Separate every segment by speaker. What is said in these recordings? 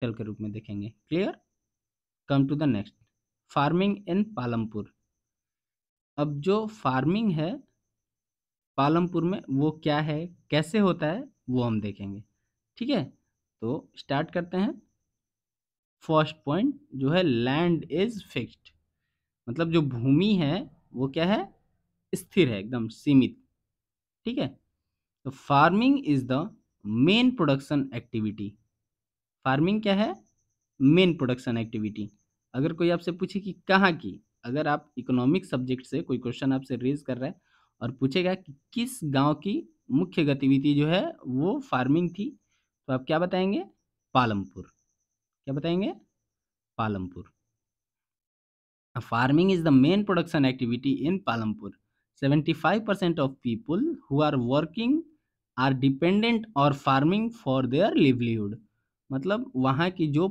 Speaker 1: capital के रूप में देखेंगे clear come to the next farming in Palampur अब जो फार्मिंग है पालमपुर में वो क्या है कैसे होता है वो हम देखेंगे ठीक है तो स्टार्ट करते हैं फर्स्ट पॉइंट जो है लैंड इज फिक्स्ड मतलब जो भूमि है वो क्या है स्थिर है एकदम सीमित ठीक है तो farming is the main production activity farming क्या है मेन प्रोडक्शन एक्टिविटी अगर कोई आपसे पूछे कि कहाँ की अगर आप इकोनॉमिक सब्जेक्ट से कोई क्वेश्चन आपसे रेज कर रहा है और पूछेगा कि किस गांव की मुख्य गतिविधि जो है वो फार्मिंग थी तो आप क्या बताएंगे पालमपुर क्या बताएंगे Palampur the main production activity in Palampur seventy five 75% of people who are working are dependent on farming for their livelihood मतलब वहाँ की जो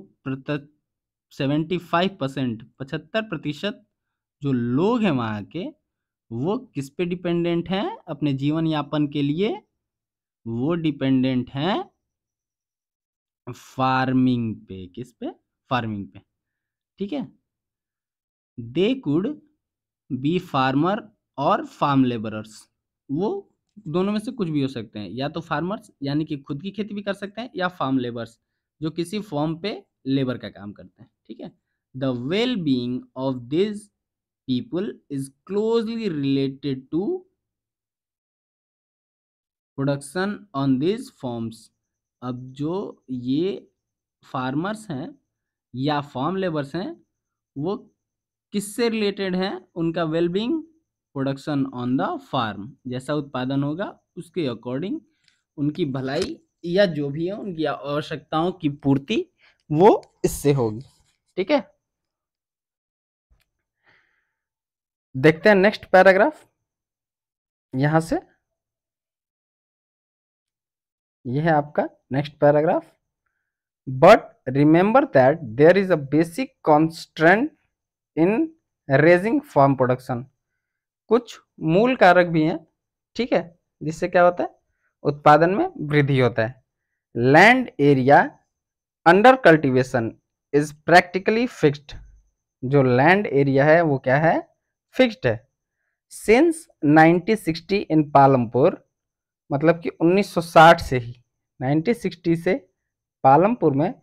Speaker 1: सेवेंटी फाइव परसेंट पचहत्तर प्रतिशत जो लोग हैं वहाँ के वो किस पे डिपेंडेंट हैं अपने जीवन यापन के लिए वो डिपेंडेंट हैं फार्मिंग पे किस पे फार्मिंग पे ठीक है they could be farmer or farm labourers वो दोनों में से कुछ भी हो सकते हैं या तो फार्मर्स यानी कि खुद की खेती भी कर सकते हैं या फार्म लेबर्स जो किसी फॉर्म पे लेबर का काम करते हैं ठीक है the well being of this people is closely related to production on this farms अब जो ये फार्मर्स हैं या फॉर्म लेबर्स हैं वो किससे रिलेटेड हैं उनका wellbeing production on the farm जैसा उत्पादन होगा उसके अकॉर्डिंग उनकी भलाई या जो भी है उनकी आवश्यकताओं की पूर्ति वो इससे होगी ठीक है
Speaker 2: देखते हैं नेक्स्ट पैराग्राफ यहां से यह है आपका next paragraph but remember that there is a basic constant in raising farm production कुछ मूल कारक भी हैं ठीक है जिससे क्या होता है उत्पादन में वृद्धि होता है land area under cultivation is practically fixed जो लैंड एरिया है वो क्या है फिक्स्ड है सिंस 1960 इन पालमपुर मतलब कि 1960 से ही 1960 से पालमपुर में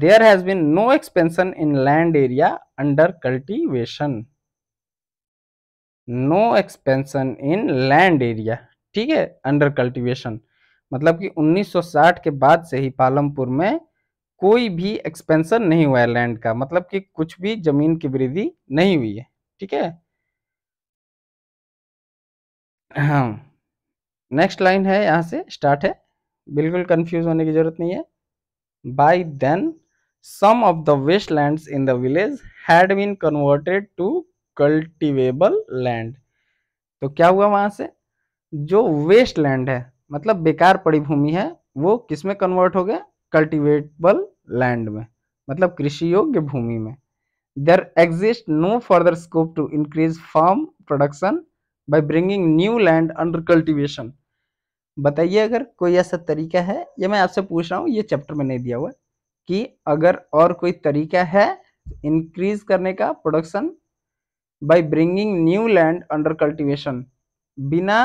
Speaker 2: there has been no expansion in land area under cultivation no expansion in land area ठीक है अंडर कल्टीवेशन मतलब कि 1960 के बाद से ही पालमपुर में कोई भी एक्सपेंशन नहीं हुआ है लैंड का मतलब कि कुछ भी जमीन की वृद्धि नहीं हुई है ठीक है हाँ नेक्स्ट लाइन है यहाँ से स्टार्ट है बिल्कुल कंफ्यूज होने की जरूरत नहीं है by then some of the waste land in the village had been converted to cultivable land तो क्या हुआ वहां से जो वेस्ट लैंड है मतलब बेकार पड़ी भूमि है वो किस में कन्वर्ट हो गया कल्टिवेटबल लैंड में मतलब कृषि योग्य भूमि में there exist no further scope to increase farm production by bringing new land under cultivation बताइए अगर कोई ऐसा तरीका है ये मैं आपसे पूछ रहा हूँ ये चैप्टर में नहीं दिया हुआ कि अगर और कोई तरीका है इंक्रीज करने का production by bringing new land under cultivation बिना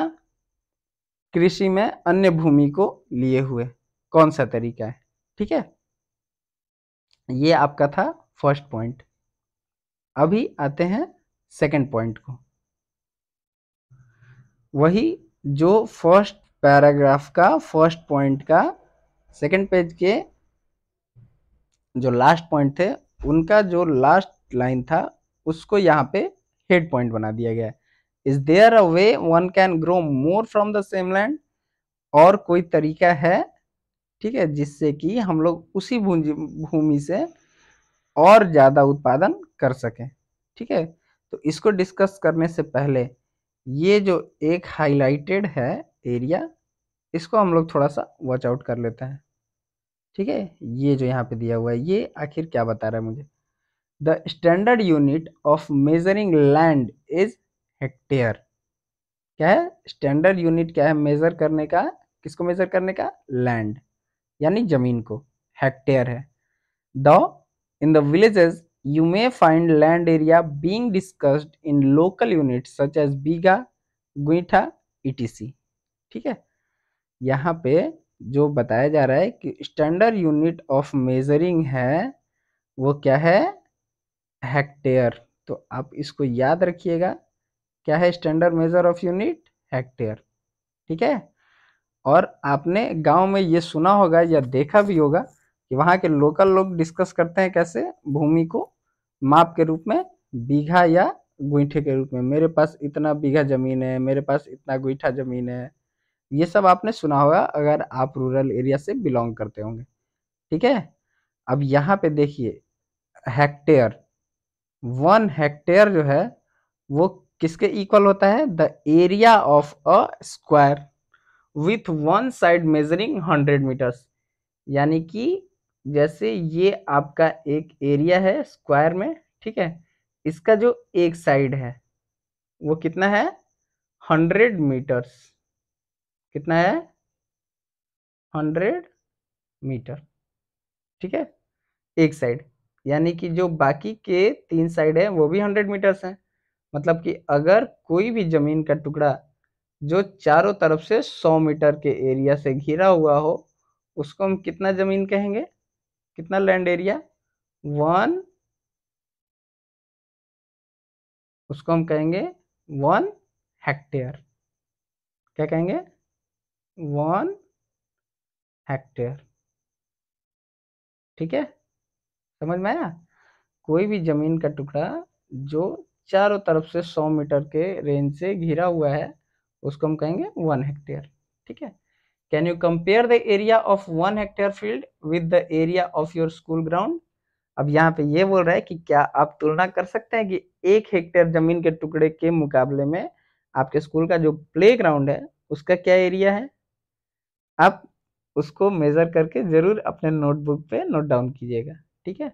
Speaker 2: कृषि में अन्य भूमि को लिए हुए कौन सा तरीका है ठीक है ये आपका था फर्स्ट पॉइंट अभी आते हैं सेकंड पॉइंट को वही जो फर्स्ट पैराग्राफ का फर्स्ट पॉइंट का सेकंड पेज के जो लास्ट पॉइंट थे उनका जो लास्ट लाइन था उसको यहाँ पे हेड पॉइंट बना दिया गया है is there a way one can grow more from the same land और कोई तरीका है ठीक है जिससे कि हम लोग उसी भूमि से और ज़्यादा उत्पादन कर सकें ठीक है तो इसको डिस्कस करने से पहले ये जो एक हाईलाइटेड है एरिया इसको हम लोग थोड़ा सा वॉच आउट कर लेते हैं ठीक है ये जो यहाँ पे दिया हुआ है ये आखिर क्या बता रहा है मुझे the standard unit of measuring land is hectare क्या है स्टैंडर्ड यूनिट क्या है मेज़र करने का किसको मेज़र करने का लैंड यानी जमीन को हेक्टेयर है the in the villages you may find land area being discussed in local unit such as bigha guintha etc ठीक है यहाँ पे जो बताया जा रहा है कि स्टैंडर्ड यूनिट ऑफ मेजरिंग है वो क्या है हेक्टेयर तो आप इसको याद रखिएगा क्या है standard measure of unit hectare ठीक है और आपने गांव में ये सुना होगा या देखा भी होगा कि वहां के लोकल लोग डिस्कस करते हैं कैसे भूमि को माप के रूप में बीघा या गुंठे के रूप में मेरे पास इतना बीघा जमीन है मेरे पास इतना गुंठा जमीन है ये सब आपने सुना होगा अगर आप रूरल एरिया से बिलोंग करते होंगे ठीक है अब यहाँ पे देखिए हेक्टेयर वन हेक्टेयर जो है वो किसके इक्वल होता है the area of a square with one side measuring hundred metres यानी कि जैसे ये आपका एक एरिया है स्क्वायर में ठीक है इसका जो एक साइड है वो कितना है हंड्रेड मीटर्स कितना है हंड्रेड मीटर ठीक है एक साइड यानी कि जो बाकी के तीन साइड है वो भी हंड्रेड मीटर्स हैं मतलब कि अगर कोई भी ज़मीन का टुकड़ा जो चारों तरफ से 100 मीटर के एरिया से घिरा हुआ हो उसको हम कितना ज़मीन कहेंगे कितना लैंड एरिया वन उसको हम कहेंगे वन हेक्टेयर क्या कहेंगे वन हेक्टेयर ठीक है समझ में आया कोई भी जमीन का टुकड़ा जो चारों तरफ से सौ मीटर के रेंज से घिरा हुआ है उसको हम कहेंगे वन हेक्टेयर ठीक है can you compare the area of one hectare field with the area of your school ground अब यहाँ पे ये बोल रहा है कि क्या आप तुलना कर सकते हैं कि एक हेक्टेयर जमीन के टुकड़े के मुकाबले में आपके स्कूल का जो प्ले ग्राउंड है उसका क्या एरिया है आप उसको मेजर करके जरूर अपने नोटबुक पे नोट डाउन कीजिएगा ठीक है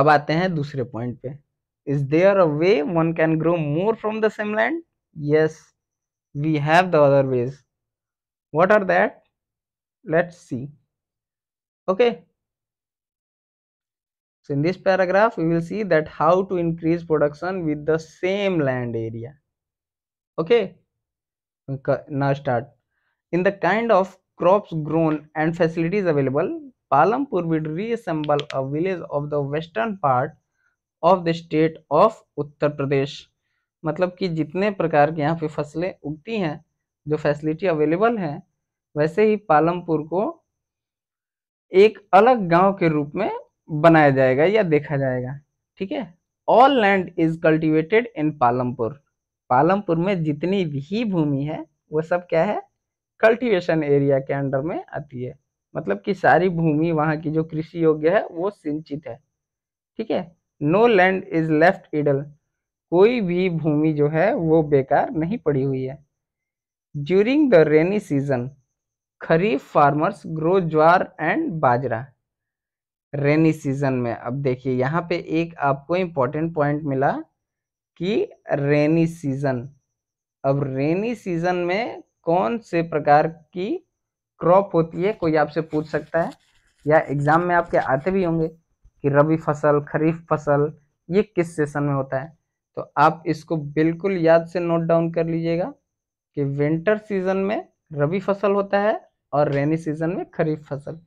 Speaker 2: अब आते हैं दूसरे पॉइंट पे is there a way one can grow more from the same land yes we have the other ways what are that let's see okay so in this paragraph we will see that how to increase production with the same land area okay now start in the kind of crops grown and facilities available palampur would reassemble a village of the western part of the state of Uttar Pradesh मतलब कि जितने प्रकार के यहाँ पे फसलें उगती हैं जो फैसिलिटी अवेलेबल है वैसे ही पालमपुर को एक अलग गांव के रूप में बनाया जाएगा या देखा जाएगा ठीक है all land is cultivated in Palampur Palampur में जितनी भी भूमि है वो सब क्या है कल्टिवेशन एरिया के अंडर में आती है मतलब कि सारी भूमि वहाँ की जो कृषि योग्य है वो सिंचित है ठीक है no land is left idle कोई भी भूमि जो है वो बेकार नहीं पड़ी हुई है during the rainy season kharif farmers grow jowar and bajra rainy season में अब देखिए यहाँ पे एक आपको इम्पोर्टेंट पॉइंट मिला कि रेनी सीजन अब रेनी सीजन में कौन से प्रकार की क्रॉप होती है कोई आपसे पूछ सकता है या एग्जाम में आपके आते भी होंगे कि रबी फसल खरीफ फसल ये किस सेशन में होता है तो आप इसको बिल्कुल याद से नोट डाउन कर लीजिएगा कि विंटर सीजन में रबी फसल होता है और रेनी सीजन में खरीफ फसल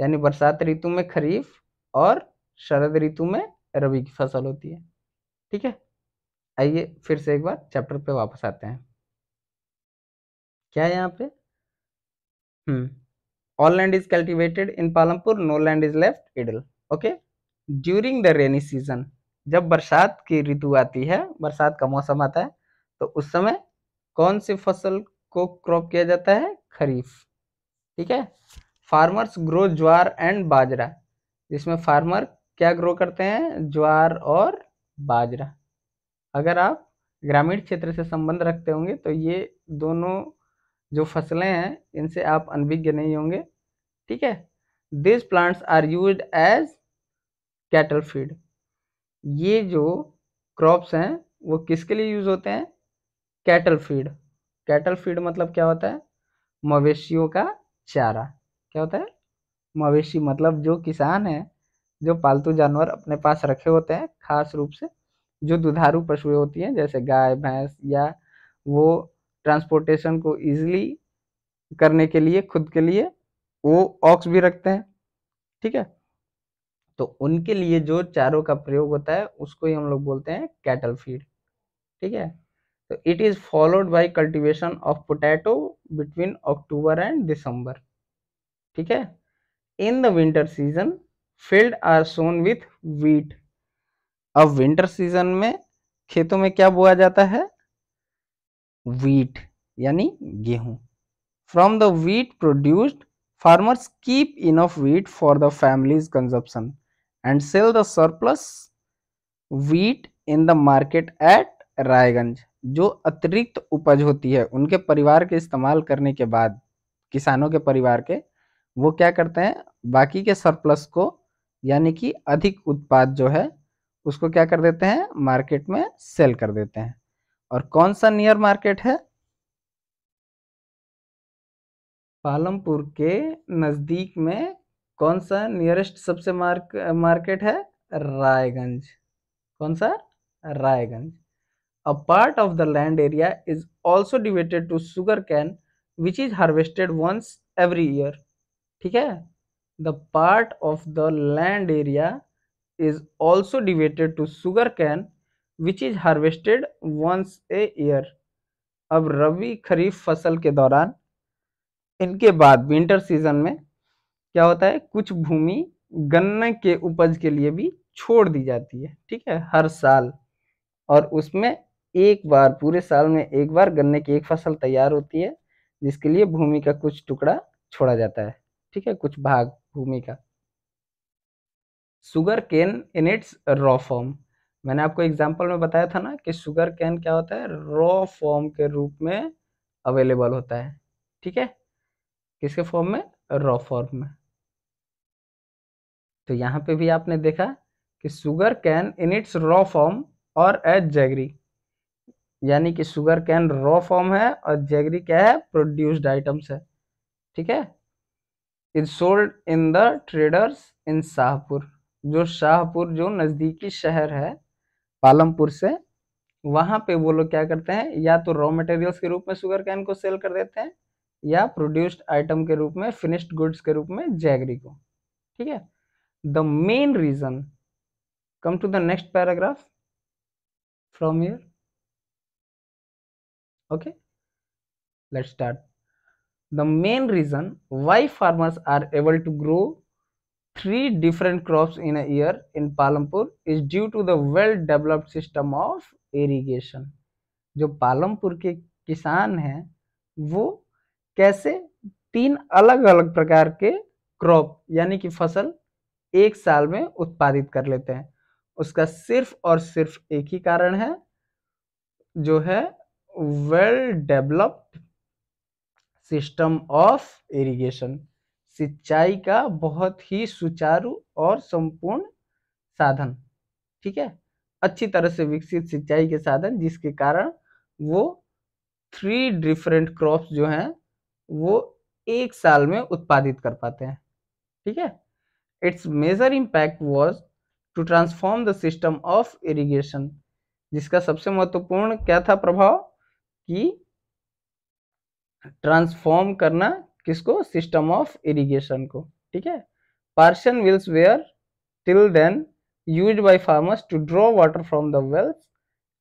Speaker 2: यानी बरसात ऋतु में खरीफ और शरद ऋतु में रबी की फसल होती है ठीक है आइए फिर से एक बार चैप्टर पे वापस आते हैं क्या है यहाँ पे hmm all land is cultivated in Palampur no land is left idle okay during the rainy season जब बरसात की ऋतु आती है बरसात का मौसम आता है तो उस समय कौन सी फसल को क्रॉप किया जाता है खरीफ ठीक है farmers grow jowar and bajra जिसमें फार्मर क्या ग्रो करते हैं ज्वार और बाजरा अगर आप ग्रामीण क्षेत्र से संबंध रखते होंगे तो ये दोनों जो फसलें हैं इनसे आप अनभिज्ञ नहीं होंगे ठीक है this plants are use as cattle feed ये जो क्रॉप्स हैं वो किसके लिए यूज होते हैं कैटल फीड कैटल फीड मतलब क्या होता है मवेशियों का चारा क्या होता है मवेशी मतलब जो किसान है जो पालतू जानवर अपने पास रखे होते हैं खास रूप से जो दुधारू पशुएं होती हैं जैसे गाय भैंस या वो ट्रांसपोर्टेशन को इजीली करने के लिए खुद के लिए ओ ऑक्स भी रखते हैं ठीक है तो उनके लिए जो चारों का प्रयोग होता है उसको ही हम लोग बोलते हैं कैटल फीड ठीक है तो it is followed by cultivation of potato between October and December ठीक है in the winter season field are sown with wheat अब विंटर सीजन में खेतों में क्या बोया जाता है वीट यानी गेहूं from the wheat produced farmers keep enough wheat for the family's consumption and sell the surplus wheat in the market at Raiganj जो अतिरिक्त उपज होती है उनके परिवार के इस्तेमाल करने के बाद किसानों के परिवार के वो क्या करते हैं बाकी के सरप्लस को यानी कि अधिक उत्पाद जो है उसको क्या कर देते हैं मार्केट में सेल कर देते हैं और कौन सा नियर मार्केट है पालमपुर के नज़दीक में कौन सा नियरेस्ट सबसे मार्क मार्केट है रायगंज कौन सा Raiganj a part of the land area is also devoted to sugarcane which is harvested once every year ठीक है the part of the land area is also devoted to sugarcane which is harvested once a year अब रबी खरीफ फसल के दौरान इनके बाद winter season में क्या होता है कुछ भूमि गन्ने के उपज के लिए भी छोड़ दी जाती है ठीक है हर साल और उसमें एक बार पूरे साल में एक बार गन्ने की एक फसल तैयार होती है जिसके लिए भूमि का कुछ टुकड़ा छोड़ा जाता है ठीक है कुछ भाग भूमि का sugarcane in its raw form मैंने आपको एग्जाम्पल में बताया था ना कि सुगर केन क्या होता है रॉ फॉर्म के रूप में अवेलेबल होता है ठीक है किसके फॉर्म में रॉ फॉर्म में तो यहाँ पे भी आपने देखा कि sugarcane in its raw form और एज जैगरी यानी कि सुगर कैन रॉ फॉर्म है और जैगरी क्या है प्रोड्यूस्ड आइटम्स है ठीक है is sold in the traders in Shahpur जो शाहपुर जो नज़दीकी शहर है पालमपुर से वहाँ पे वो लोग क्या करते हैं या तो रॉ मटेरियल्स के रूप में शुगर कैन को सेल कर देते हैं या प्रोड्यूस्ड आइटम के रूप में फिनिश्ड गुड्स के रूप में जैगरी को ठीक है the main reason come to the next paragraph from here okay let's start the main reason why farmers are able to grow three different crops in a year in Palampur is due to the well developed system of irrigation जो पालमपुर के किसान हैं वो कैसे तीन अलग अलग प्रकार के क्रॉप यानी कि फसल एक साल में उत्पादित कर लेते हैं उसका सिर्फ और सिर्फ एक ही कारण है जो है well developed system of irrigation सिंचाई का बहुत ही सुचारू और संपूर्ण साधन ठीक है अच्छी तरह से विकसित सिंचाई के साधन जिसके कारण वो थ्री डिफरेंट क्रॉप्स जो हैं वो एक साल में उत्पादित कर पाते हैं ठीक है its major impact was to transform the system of irrigation जिसका सबसे महत्वपूर्ण क्या था प्रभाव कि ट्रांसफॉर्म करना किसको सिस्टम ऑफ इरीगेशन को ठीक है Persian wheels were till then use by farmers to draw water from the wells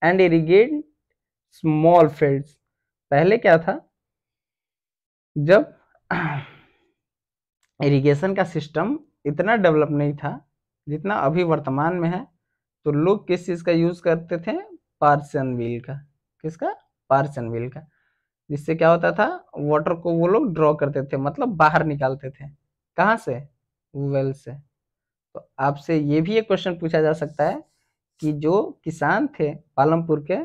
Speaker 2: and irrigate small fields पहले क्या था जब इरिगेशन का सिस्टम इतना डेवलप नहीं था जितना अभी वर्तमान में है तो लोग किस चीज़ का यूज़ करते थे पार्सन व्हील का किसका पार्सन व्हील का जिससे क्या होता था वाटर को वो लोग ड्रॉ करते थे मतलब बाहर निकालते थे कहाँ से वेल से तो आपसे ये भी एक क्वेश्चन पूछा जा सकता है कि जो किसान थे पालमपुर के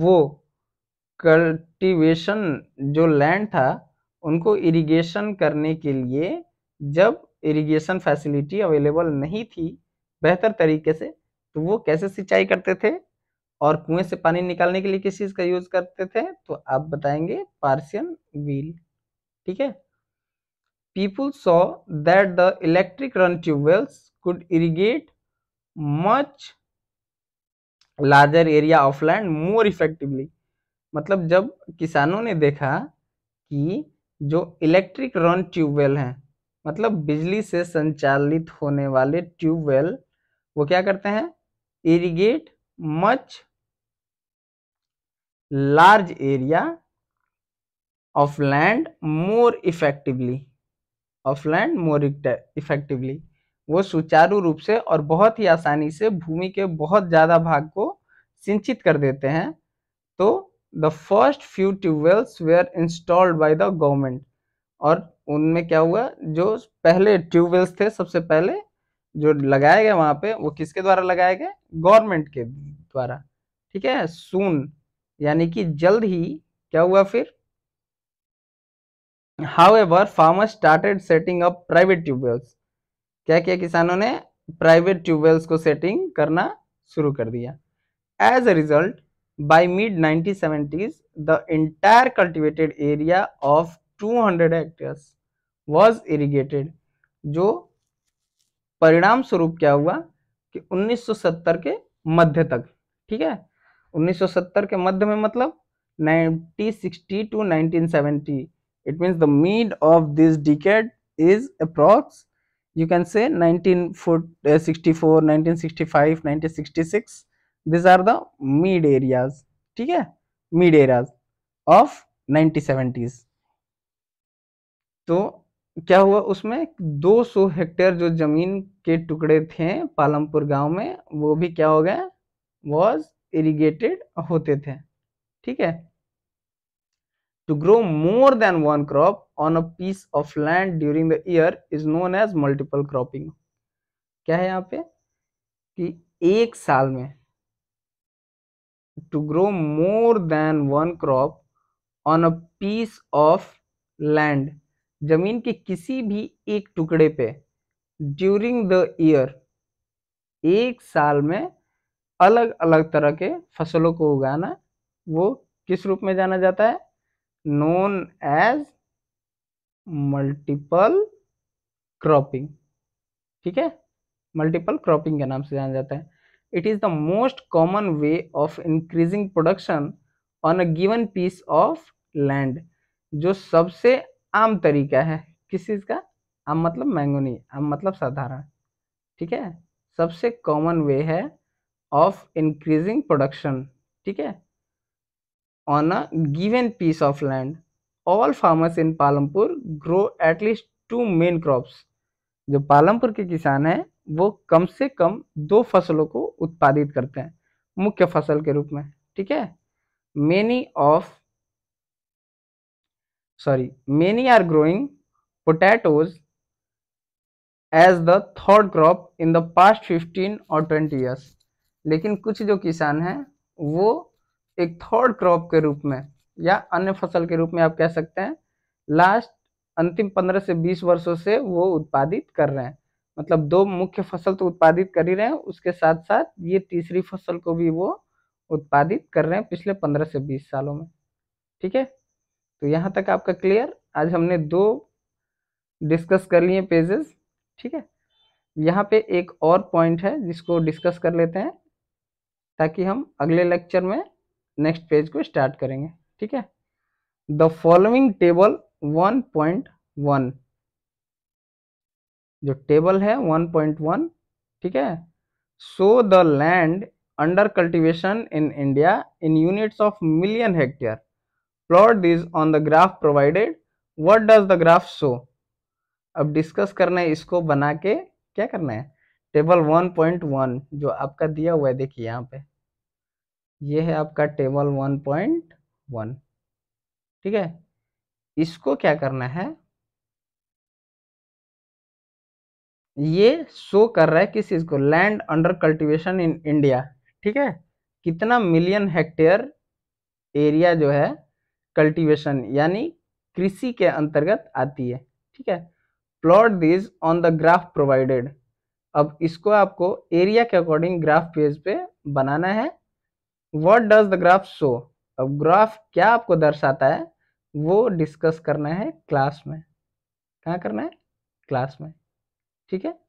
Speaker 2: वो कल्टीवेशन जो लैंड था उनको इरिगेशन करने के लिए जब इरिगेशन फैसिलिटी अवेलेबल नहीं थी बेहतर तरीके से तो वो कैसे सिंचाई करते थे और कुएं से पानी निकालने के लिए किस चीज़ का यूज करते थे तो आप बताएंगे पार्सियन व्हील ठीक है people so that the electric run tubewells could irrigate much larger area of land more effectively मतलब जब किसानों ने देखा कि जो इलेक्ट्रिक रन ट्यूबवेल हैं मतलब बिजली से संचालित होने वाले ट्यूबवेल वो क्या करते हैं irrigate much large area of land more effectively of land more effectively वो सुचारू रूप से और बहुत ही आसानी से भूमि के बहुत ज़्यादा भाग को सिंचित कर देते हैं तो the first few tubewells were installed by the government और उनमें क्या हुआ जो पहले ट्यूबवेल्स थे सबसे पहले जो लगाए गए वहां पे वो किसके द्वारा लगाए गए गवर्नमेंट के द्वारा ठीक है सून यानी कि जल्द ही क्या हुआ फिर however farmer started setting up private tubewells क्या किया किसानों ने प्राइवेट ट्यूबवेल्स को सेटिंग करना शुरू कर दिया as a result by mid 1970s the entire area of two hundred hectares was irrigated जो परिणाम स्वरूप क्या हुआ कि 1970 के मध्य तक ठीक है 1970 के मध्य में मतलब 1960 it means mid of this decade is approx you can say 1964 1965 1966 this are the mid areas ठीक है mid areas of nineteen seventies तो क्या हुआ उसमें 200 हेक्टेयर जो जमीन के टुकड़े थे पालमपुर गांव में वो भी क्या हो गए वॉज इरीगेटेड होते थे ठीक है to grow more than one crop on a piece of land during the year is known as multiple cropping क्या है यहाँ पे कि एक साल में to grow more than one crop on a piece of land जमीन के किसी भी एक टुकड़े पे ड्यूरिंग द ईयर एक साल में अलग अलग तरह के फसलों को उगाना वो किस रूप में जाना जाता है नोन एज मल्टीपल क्रॉपिंग ठीक है मल्टीपल क्रॉपिंग के नाम से जाना जाता है it is the most common way of increasing production on a given piece of land जो सबसे आम तरीका है किस चीज़ का आम मतलब मैंगोनी आम मतलब साधारण ठीक है सबसे कॉमन वे है ऑफ इंक्रीजिंग प्रोडक्शन ठीक है on a given piece of land all farmers in Palampur grow at least two main crops जो पालमपुर के किसान हैं वो कम से कम दो फसलों को उत्पादित करते हैं मुख्य फसल के रूप में ठीक है many of sorry many are growing potatoes as the third crop in the past fifteen or twenty years लेकिन कुछ जो किसान हैं वो एक थर्ड क्रॉप के रूप में या अन्य फसल के रूप में आप कह सकते हैं लास्ट अंतिम पंद्रह से बीस वर्षों से वो उत्पादित कर रहे हैं मतलब दो मुख्य फसल तो उत्पादित कर ही रहे हैं उसके साथ साथ ये तीसरी फसल को भी वो उत्पादित कर रहे हैं पिछले पंद्रह से बीस सालों में ठीक है तो यहाँ तक आपका क्लियर आज हमने दो डिस्कस कर लिए पेजेस ठीक है यहाँ पे एक और पॉइंट है जिसको डिस्कस कर लेते हैं ताकि हम अगले लेक्चर में नेक्स्ट पेज को स्टार्ट करेंगे ठीक है the following table one point one जो टेबल है 1.1 ठीक है so the land under cultivation in India in units of million hectare plot this on the graph provided what does the graph so अब discuss करना है इसको बना के क्या करना है टेबल 1.1 जो आपका दिया हुआ है देखिए यहाँ पे ये है आपका टेबल 1.1 ठीक है इसको क्या करना है ये शो कर रहा है किस चीज़ को land under cultivation in India ठीक है कितना मिलियन हेक्टेयर एरिया जो है कल्टीवेशन यानी कृषि के अंतर्गत आती है ठीक है plot this on the graph provided अब इसको आपको एरिया के अकॉर्डिंग ग्राफ पेज पे बनाना है what does the graph show अब ग्राफ क्या आपको दर्शाता है वो डिस्कस करना है क्लास में कहाँ करना है क्लास में ठीक है